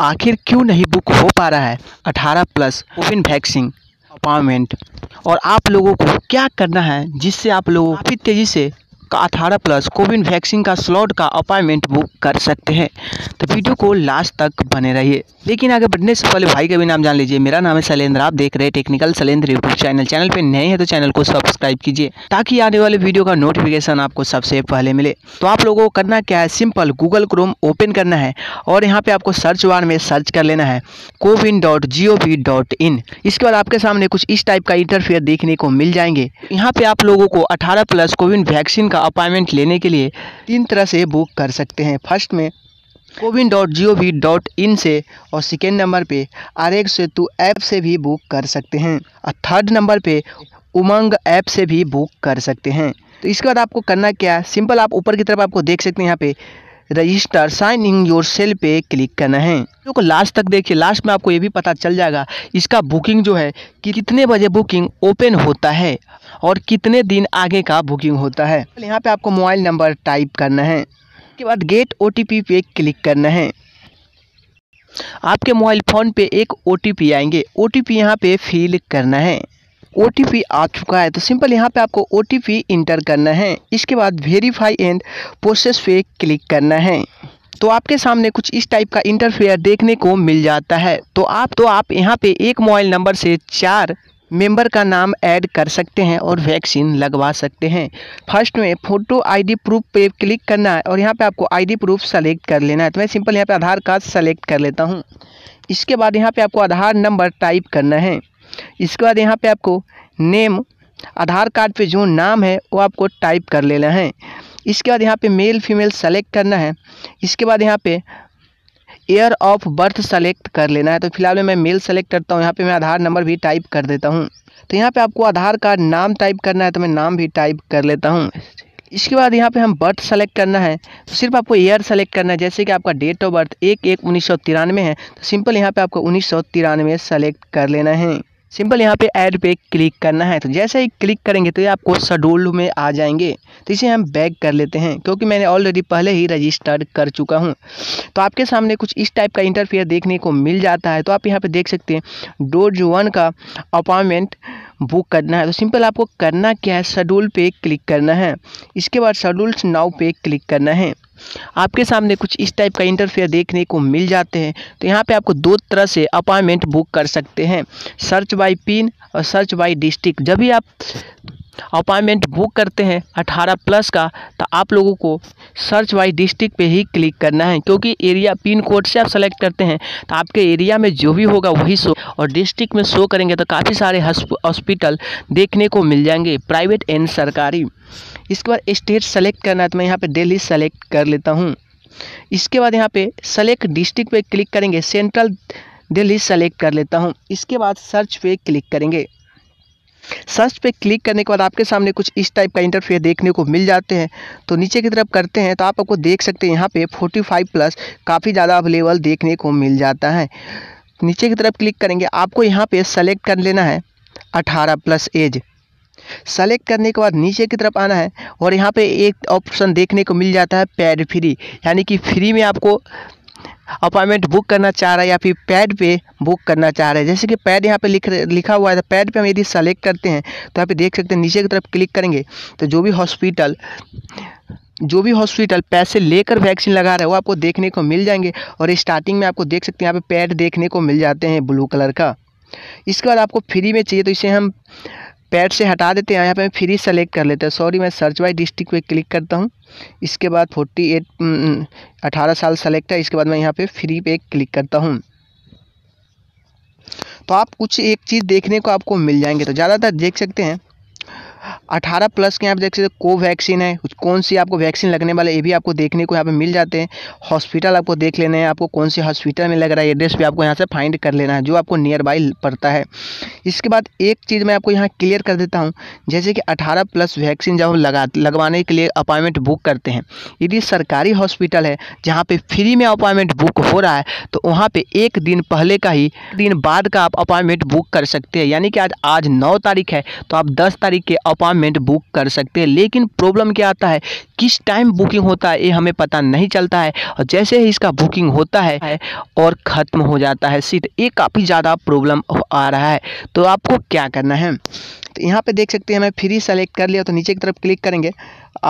आखिर क्यों नहीं बुक हो पा रहा है अठारह प्लस कोविन वैक्सीन अपॉइंटमेंट और आप लोगों को क्या करना है जिससे आप लोग काफ़ी तेज़ी से का अठारह प्लस कोविन वैक्सीन का स्लॉट का अपॉइंटमेंट बुक कर सकते हैं तो वीडियो को लास्ट तक बने रहिए लेकिन आगे बढ़ने से पहले भाई का भी नाम जान लीजिए मेरा नाम है शैलेंद्र आप देख रहे हैं technical Shailendra YouTube channel channel पर नए हैं तो चैनल को सब्सक्राइब कीजिए ताकि आने वाले वीडियो का नोटिफिकेशन आपको सबसे पहले मिले तो आप लोगों को करना क्या है सिंपल गूगल क्रोम ओपन करना है और यहाँ पे आपको सर्च बार में सर्च कर लेना है CoWIN dot G O V dot in इसके बाद आपके सामने कुछ इस टाइप का इंटरफेयर देखने को मिल जाएंगे यहाँ पे आप लोगों को अठारह प्लस कोविन वैक्सीन का का अपॉइंटमेंट लेने के लिए तीन तरह से बुक कर सकते हैं फर्स्ट में CoWIN dot G O V dot in से और सेकेंड नंबर पे आरोग्य सेतु ऐप से भी बुक कर सकते हैं और थर्ड नंबर पे उमंग ऐप से भी बुक कर सकते हैं तो इसके बाद आपको करना क्या है सिंपल आप ऊपर की तरफ आपको देख सकते हैं यहाँ पे register sign in yourself पे क्लिक करना है तो को लास्ट तक देखिए लास्ट में आपको ये भी पता चल जाएगा इसका बुकिंग जो है कि कितने बजे बुकिंग ओपन होता है और कितने दिन आगे का बुकिंग होता है तो यहाँ पे आपको मोबाइल नंबर टाइप करना है उसके बाद गेट ओ पे क्लिक करना है आपके मोबाइल फ़ोन पे एक ओ आएंगे ओ टी पी यहाँ पर फिल करना है ओ आ चुका है तो सिंपल यहाँ पे आपको ओ इंटर करना है इसके बाद वेरीफाई एंड प्रोसेस पे क्लिक करना है तो आपके सामने कुछ इस टाइप का इंटरफेयर देखने को मिल जाता है तो आप तो आप यहाँ पे एक मोबाइल नंबर से चार मेंबर का नाम ऐड कर सकते हैं और वैक्सीन लगवा सकते हैं फर्स्ट में फ़ोटो आईडी प्रूफ पे क्लिक करना है और यहाँ पे आपको आईडी प्रूफ सेलेक्ट कर लेना है तो मैं सिंपल यहाँ पे आधार कार्ड सेलेक्ट कर लेता हूँ इसके बाद यहाँ पे आपको आधार नंबर टाइप करना है इसके बाद यहाँ पे आपको नेम आधार कार्ड पे जो नाम है वो आपको टाइप कर लेना है इसके बाद यहाँ पे मेल फीमेल सेलेक्ट करना है इसके बाद यहाँ पे ईयर ऑफ बर्थ सेलेक्ट कर लेना है तो फिलहाल मैं मेल सेलेक्ट करता हूँ यहाँ पे मैं आधार नंबर भी टाइप कर देता हूँ तो यहाँ पे आपको आधार कार्ड नाम टाइप करना है तो मैं नाम भी टाइप कर लेता हूँ इसके बाद यहाँ पे हम बर्थ सेलेक्ट करना है तो सिर्फ आपको ईयर सेलेक्ट करना है जैसे कि आपका डेट ऑफ बर्थ एक एक उन्नीस है तो सिंपल यहाँ पे आपको उन्नीस सौ सेलेक्ट कर लेना है सिंपल यहाँ पे ऐड पे क्लिक करना है तो जैसे ही क्लिक करेंगे तो ये आपको शेड्यूल में आ जाएंगे तो इसे हम बैक कर लेते हैं क्योंकि मैंने ऑलरेडी पहले ही रजिस्टर्ड कर चुका हूँ तो आपके सामने कुछ इस टाइप का इंटरफेयर देखने को मिल जाता है तो आप यहाँ पर देख सकते हैं डोज वन का अपॉइंटमेंट बुक करना है तो सिंपल आपको करना क्या है शेड्यूल पे क्लिक करना है इसके बाद शेड्यूल्स नाव पे क्लिक करना है आपके सामने कुछ इस टाइप का इंटरफेयर देखने को मिल जाते हैं तो यहाँ पे आपको दो तरह से अपॉइंटमेंट बुक कर सकते हैं सर्च बाय पिन और सर्च बाय डिस्ट्रिक्ट जब भी आप अपॉइंटमेंट बुक करते हैं 18 प्लस का तो आप लोगों को सर्च वाइज डिस्ट्रिक्ट पे ही क्लिक करना है क्योंकि एरिया पिन कोड से आप सेलेक्ट करते हैं तो आपके एरिया में जो भी होगा वही शो और डिस्ट्रिक्ट में शो करेंगे तो काफ़ी सारे हॉस्पिटल देखने को मिल जाएंगे प्राइवेट एंड सरकारी इसके बाद स्टेट सेलेक्ट करना है तो मैं यहाँ पर डेली सेलेक्ट कर लेता हूँ इसके बाद यहाँ पे सेलेक्ट डिस्ट्रिक्ट पे क्लिक करेंगे सेंट्रल दिल्ली सेलेक्ट कर लेता हूँ इसके बाद सर्च पे क्लिक करेंगे सर्च पे क्लिक करने के बाद आपके सामने कुछ इस टाइप का इंटरफेस देखने को मिल जाते हैं तो नीचे की तरफ करते हैं तो आप आपको देख सकते हैं यहाँ पे 45 प्लस काफ़ी ज़्यादा अवेलेबल देखने को मिल जाता है नीचे की तरफ क्लिक करेंगे आपको यहाँ पे सेलेक्ट कर लेना है 18 प्लस एज सेलेक्ट करने के बाद नीचे की तरफ आना है और यहाँ पे एक ऑप्शन देखने को मिल जाता है पैड फ्री यानी कि फ्री में आपको अपॉइंटमेंट बुक करना चाह रहा है या फिर पैड पे बुक करना चाह रहा है जैसे कि पैड यहाँ पे लिख लिखा हुआ है तो पैड पे हम यदि सेलेक्ट करते हैं तो यहाँ पे देख सकते हैं नीचे की तरफ क्लिक करेंगे तो जो भी हॉस्पिटल जो भी हॉस्पिटल पैसे लेकर वैक्सीन लगा रहा है वो आपको देखने को मिल जाएंगे और स्टार्टिंग में आपको देख सकते हैं यहाँ पे पैड देखने को मिल जाते हैं ब्लू कलर का इसके बाद आपको फ्री में चाहिए तो इसे हम पैड से हटा देते हैं यहाँ पे मैं फ्री सेलेक्ट कर लेते हैं सॉरी मैं सर्च वाई डिस्ट्रिक्ट पे क्लिक करता हूँ इसके बाद फोर्टी हम्म, एट हम्म, अठारह साल सेलेक्ट है इसके बाद मैं यहाँ पे फ्री पे क्लिक करता हूँ तो आप कुछ एक चीज़ देखने को आपको मिल जाएंगे तो ज़्यादातर देख सकते हैं अठारह प्लस के यहाँ पर देख सकते हैं कोवैक्सीन है कौन सी आपको वैक्सीन लगने वाले ये भी आपको देखने को यहाँ पे मिल जाते हैं हॉस्पिटल आपको देख लेने हैं आपको कौन सी हॉस्पिटल में लग रहा है एड्रेस भी आपको यहाँ से फाइंड कर लेना है जो आपको नियर बाई पड़ता है इसके बाद एक चीज़ मैं आपको यहाँ क्लियर कर देता हूँ जैसे कि अठारह प्लस वैक्सीन जब हम लगा लगवाने के लिए अपॉइंटमेंट बुक करते हैं यदि सरकारी हॉस्पिटल है जहाँ पर फ्री में अपॉइंटमेंट बुक हो रहा है तो वहाँ पर एक दिन पहले का ही दिन बाद का आप अपॉइंटमेंट बुक कर सकते हैं यानी कि आज आज नौ तारीख है तो आप दस तारीख के अपॉइंट अपॉइंटमेंट बुक कर सकते हैं लेकिन प्रॉब्लम क्या आता है किस टाइम बुकिंग होता है ये हमें पता नहीं चलता है और जैसे ही इसका बुकिंग होता है और ख़त्म हो जाता है सीट ये काफ़ी ज़्यादा प्रॉब्लम आ रहा है तो आपको क्या करना है तो यहाँ पे देख सकते हैं मैं फ्री सेलेक्ट कर लिया तो नीचे की तरफ क्लिक करेंगे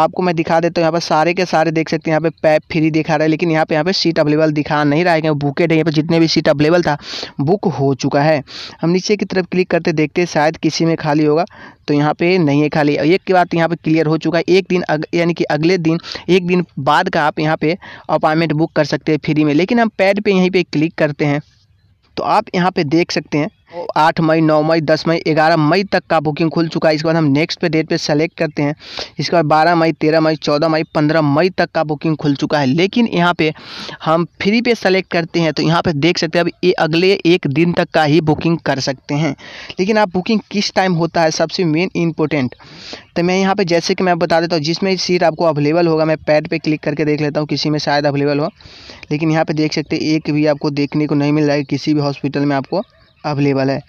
आपको मैं दिखा देता हूँ यहाँ पर सारे के सारे देख सकते हैं यहाँ पे पैप फ्री दिखा रहा है लेकिन यहाँ पे यहाँ पे सीट अवेलेबल दिखा नहीं रहा है बुकेट है यहाँ पर जितने भी सीट अवेलेबल था बुक हो चुका है हम नीचे की तरफ क्लिक करते देखते शायद किसी में खाली होगा तो यहाँ पे नहीं है खाली एक की बात यहाँ पे क्लियर हो चुका है एक दिन यानी कि अगले दिन एक दिन बाद का आप यहाँ पे अपॉइंटमेंट बुक कर सकते हैं फ्री में लेकिन हम पैड पे यहीं पर क्लिक करते हैं तो आप यहाँ पर देख सकते हैं आठ मई नौ मई दस मई ग्यारह मई तक का बुकिंग खुल चुका है इसके बाद हम नेक्स्ट पे डेट पे सेलेक्ट करते हैं इसके बाद बारह मई तेरह मई चौदह मई पंद्रह मई तक का बुकिंग खुल चुका है लेकिन यहाँ पे हम फ्री पे सेलेक्ट करते हैं तो यहाँ पे देख सकते हैं अब ये अगले एक दिन तक का ही बुकिंग कर सकते हैं लेकिन आप बुकिंग किस टाइम होता है सबसे मेन इंपॉर्टेंट तो मैं यहाँ पर जैसे कि मैं बता देता हूँ जिसमें सीट आपको अवेलेबल होगा मैं पैड पर क्लिक करके देख लेता हूँ किसी में शायद अवेलेबल हो लेकिन यहाँ पर देख सकते एक भी आपको देखने को नहीं मिल रहा है किसी भी हॉस्पिटल में आपको अवेलेबल है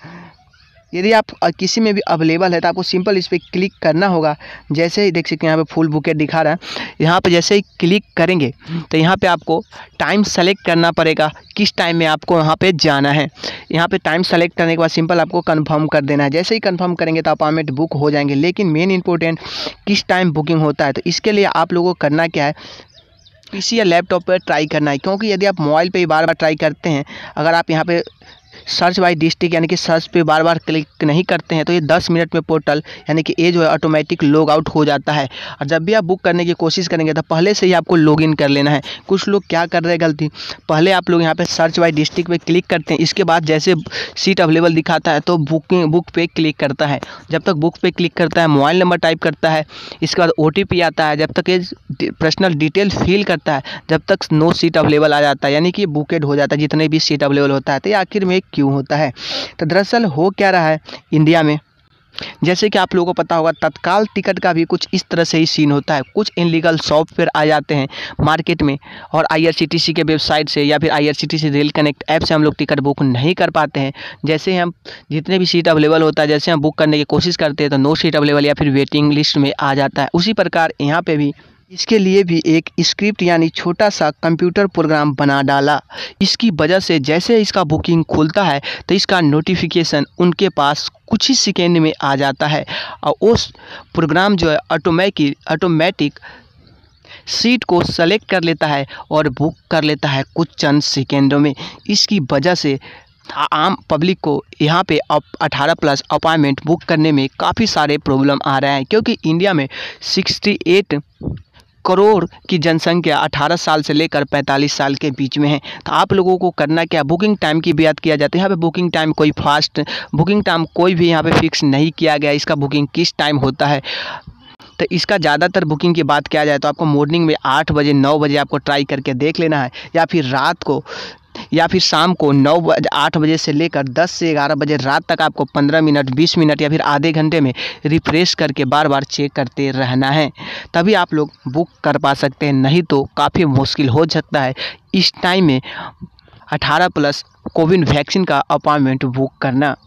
यदि आप किसी में भी अवेलेबल है तो आपको सिंपल इस पर क्लिक करना होगा जैसे ही देख सकते हैं यहाँ पे फुल बुकेट दिखा रहा है यहाँ पे जैसे ही क्लिक करेंगे तो यहाँ पे आपको टाइम सेलेक्ट करना पड़ेगा किस टाइम में आपको यहाँ पे जाना है यहाँ पे टाइम सेलेक्ट करने के बाद सिंपल आपको कंफर्म कर देना है जैसे ही कन्फर्म करेंगे तो अपॉइंटमेंट बुक हो जाएंगे लेकिन मेन इंपॉर्टेंट किस टाइम बुकिंग होता है तो इसके लिए आप लोगों को करना क्या है पी या लैपटॉप पर ट्राई करना है क्योंकि यदि आप मोबाइल पर ही बार बार ट्राई करते हैं अगर आप यहाँ पर सर्च बाय डिस्ट्रिक्ट यानी कि सर्च पे बार बार क्लिक नहीं करते हैं तो ये दस मिनट में पोर्टल यानी कि ये जो है ऑटोमेटिक लॉग आउट हो जाता है और जब भी आप बुक करने की कोशिश करेंगे तो पहले से ही आपको लॉग इन कर लेना है कुछ लोग क्या कर रहे हैं गलती पहले आप लोग यहाँ पर सर्च बाई डिस्ट्रिक्ट पर क्लिक करते हैं इसके बाद जैसे सीट अवेलेबल दिखाता है तो बुकिंग बुक पे क्लिक करता है जब तक बुक पे क्लिक करता है मोबाइल नंबर टाइप करता है इसके बाद ओ आता है जब तक ये पर्सनल डिटेल फिल करता है जब तक नो सीट अवेलेबल आ जाता है यानी कि बुकेड हो जाता है जितने भी सीट अवेलेबल होता है तो आखिर में एक क्यों होता है तो दरअसल हो क्या रहा है इंडिया में जैसे कि आप लोगों को पता होगा तत्काल टिकट का भी कुछ इस तरह से ही सीन होता है कुछ इनलीगल सॉफ्टवेयर आ जाते हैं मार्केट में और आईआरसीटीसी के वेबसाइट से या फिर आईआरसीटीसी रेल कनेक्ट ऐप से हम लोग टिकट बुक नहीं कर पाते हैं जैसे हम जितने भी सीट अवेलेबल होता है जैसे हम बुक करने की कोशिश करते हैं तो नो सीट अवेलेबल या फिर वेटिंग लिस्ट में आ जाता है उसी प्रकार यहाँ पर भी इसके लिए भी एक स्क्रिप्ट यानी छोटा सा कंप्यूटर प्रोग्राम बना डाला इसकी वजह से जैसे इसका बुकिंग खुलता है तो इसका नोटिफिकेशन उनके पास कुछ ही सेकेंड में आ जाता है और उस प्रोग्राम जो है ऑटोमेटिक ऑटोमेटिक सीट को सेलेक्ट कर लेता है और बुक कर लेता है कुछ चंद सेकेंडों में इसकी वजह से आम पब्लिक को यहाँ पे अठारह प्लस अपॉइंटमेंट बुक करने में काफ़ी सारे प्रॉब्लम आ रहे हैं क्योंकि इंडिया में सिक्सटी एट करोड़ की जनसंख्या 18 साल से लेकर 45 साल के बीच में है तो आप लोगों को करना क्या बुकिंग टाइम की याद किया जाता है यहाँ पे बुकिंग टाइम कोई फास्ट बुकिंग टाइम कोई भी यहाँ पे फिक्स नहीं किया गया इसका बुकिंग किस टाइम होता है तो इसका ज़्यादातर बुकिंग की बात किया जाए तो आपको मॉर्निंग में आठ बजे नौ बजे आपको ट्राई करके देख लेना है या फिर रात को या फिर शाम को नौ बजे आठ बजे से लेकर दस से ग्यारह बजे रात तक आपको पंद्रह मिनट बीस मिनट या फिर आधे घंटे में रिफ्रेश करके बार बार चेक करते रहना है तभी आप लोग बुक कर पा सकते हैं नहीं तो काफ़ी मुश्किल हो सकता है इस टाइम में अठारह प्लस कोविन वैक्सीन का अपॉइंटमेंट बुक करना